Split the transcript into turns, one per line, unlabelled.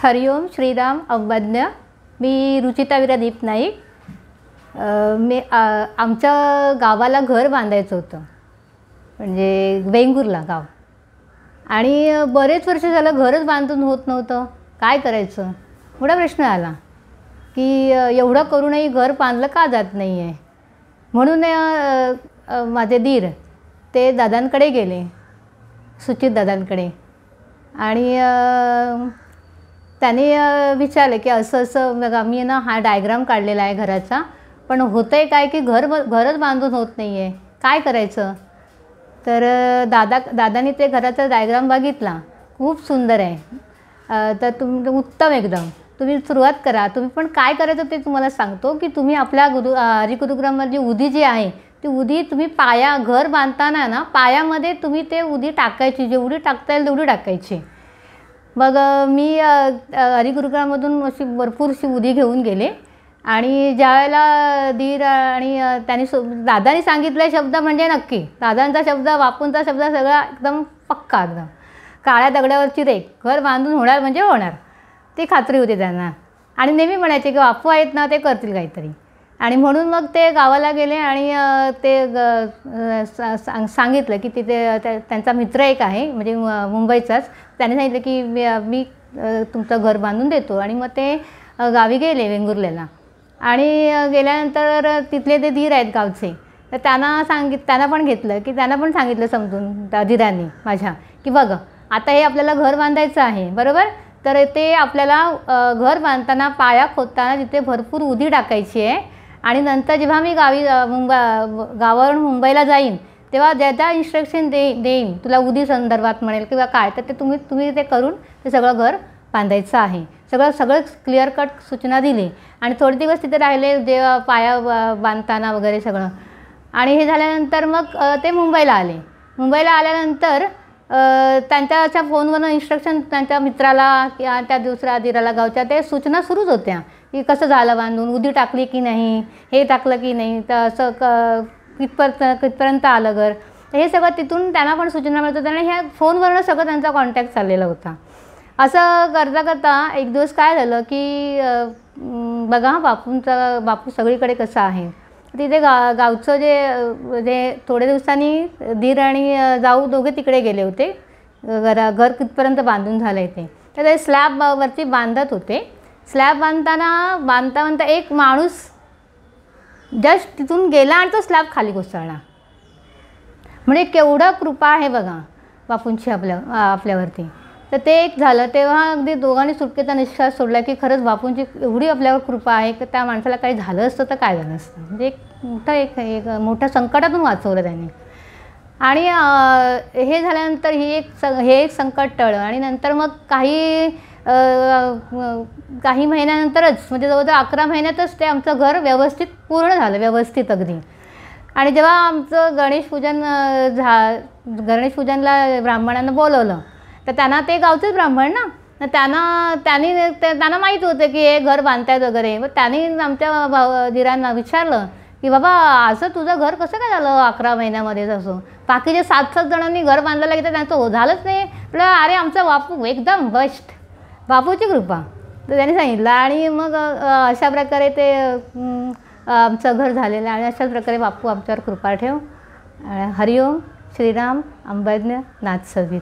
हरिओम श्रीराम अवज्ञ मी रुचिता विरादीप नाईक मी आमच्या गावाला घर बांधायचं होतं म्हणजे वेंगुर्ला गाव आणि बरेच वर्ष झालं घरच बांधून होत नव्हतं काय करायचं मोठा प्रश्न आला की एवढं करूनही घर बांधलं का जात नाही आहे म्हणून माझे दीर ते दादांकडे गेले सुचित दादांकडे आणि त्याने विचारलं की असं असं बघा मी ना हा डायग्राम काढलेला आहे घराचा पण होतं आहे काय की घर घरच बांधून होत नाही आहे काय करायचं तर दादा दादाने ते घराचा डायग्राम बघितला खूप सुंदर आहे तर तुम उत्तम एकदम तुम्ही सुरुवात करा तुम्ही पण काय करायचं ते तुम्हाला सांगतो की तुम्ही आपल्या गुरु जी उदी जी आहे ती उदी तुम्ही पाया घर बांधताना ना पायामध्ये तुम्ही ते उदी टाकायची जेवढी टाकता येईल तेवढी टाकायची मग मी हरी गुरुकुळामधून अशी भरपूरशी उदी घेऊन गेले आणि ज्यावेळेला धीर आणि त्यांनी सो दादानी सांगितले शब्द म्हणजे नक्की दादांचा शब्द बापूंचा शब्द सगळा एकदम पक्का एकदम काळ्या दगड्यावरची रेख घर बांधून होणार म्हणजे होणार ती खात्री होती त्यांना आणि नेहमी म्हणायचे की बापू आहेत ना ते करतील काहीतरी आणि म्हणून मग ते गावाला गेले आणि ते सांग सांगितलं की तिथे त्यांचा मित्र एक आहे म्हणजे मुंबईचाच त्याने सांगितलं की मी तुमचं घर बांधून देतो आणि मग ते गावी गेले वेंगुर्ल्याला आणि गेल्यानंतर तिथले ते धीर आहेत गावचे तर त्यांना सांगित त्यांना पण घेतलं की त्यांना पण सांगितलं समजून त्या धीरांनी माझ्या की बघ आता हे आपल्याला घर बांधायचं आहे बरोबर तर ते आपल्याला घर बांधताना पाया खोदताना तिथे भरपूर उधी टाकायची आहे आणि नंतर जेव्हा मी गावी मुंबई गावावरून मुंबईला जाईन तेव्हा ज्या ज्या इन्स्ट्रक्शन दे देईन तुला उदी संदर्भात म्हणेल किंवा काय तर ते तुम्ही तुम्ही ते करून ते सगळं घर बांधायचं आहे सगळं सगळं क्लिअर कट सूचना दिली आणि थोडे दिवस तिथे राहिले देवा पाया बांधताना वगैरे सगळं आणि हे झाल्यानंतर मग ते मुंबईला आले मुंबईला आल्यानंतर त्यांच्याच्या फोनवरनं इन्स्ट्रक्शन त्यांच्या मित्राला किंवा त्या दुसऱ्या दिराला गावच्या ते सूचना सुरूच होत्या की कसं झालं बांधून उदी टाकली की नाही हे टाकलं की नाही तर असं क कितपर्यंत कितपर्यंत आलं घर तर हे सगळं तिथून त्यांना पण सूचना मिळत होत्या आणि ह्या फोनवरनं सगळं त्यांचा कॉन्टॅक्ट चाललेला होता असं करता करता एक दिवस काय झालं की बघा बापूंचा बापू सगळीकडे कसा आहे तिथे गा गावचं जे जे थोड्या दिवसांनी धीर आणि जाऊ दोघे तिकडे गेले होते घरा घर कितपर्यंत बांधून झालं आहे ते तर ते स्लॅबवरती बांधत होते स्लॅब बांधताना बांधता बांधता एक माणूस जस्ट तिथून गेला आणि तो स्लॅब खाली कोसळला म्हणजे केवढं कृपा आहे बघा बापूंची आपल्या आपल्यावरती तर ते एक झालं तेव्हा अगदी दोघांनी सुटकेचा निश्वास सोडला की खरंच बापूंची एवढी आपल्यावर कृपा आहे की त्या माणसाला काही झालं असतं तर काय झालं असतं म्हणजे एक मोठं एक एक मोठ्या संकटातून वाचवलं त्यांनी आणि हे झाल्यानंतर ही एक हे एक संकट टळलं आणि नंतर मग काही काही महिन्यानंतरच म्हणजे जवळजवळ अकरा महिन्यातच ते आमचं घर व्यवस्थित पूर्ण झालं व्यवस्थित अगदी आणि जेव्हा आमचं गणेश पूजन झा गणेश पूजनला ब्राह्मणांना बोलवलं तर त्यांना ते गावचेच ब्राह्मण ना त्यांना त्यांनी त्यांना माहीत होतं की हे घर बांधतायत वगैरे मग त्यांनी आमच्या भाव धीरांना विचारलं की बाबा असं तुझं घर कसं काय झालं अकरा महिन्यामध्येच असं जे सात सात जणांनी घर बांधायला गेलं त्यांचं हो, झालंच नाही म्हटलं अरे आमचा बापू एकदम बेस्ट बापूची कृपा तर त्यांनी सांगितलं आणि मग अशा प्रकारे ते आमचं घर झालेलं आणि अशाच प्रकारे बापू आमच्यावर कृपा ठेव हरिओम श्रीराम अंबज्ञ नाथ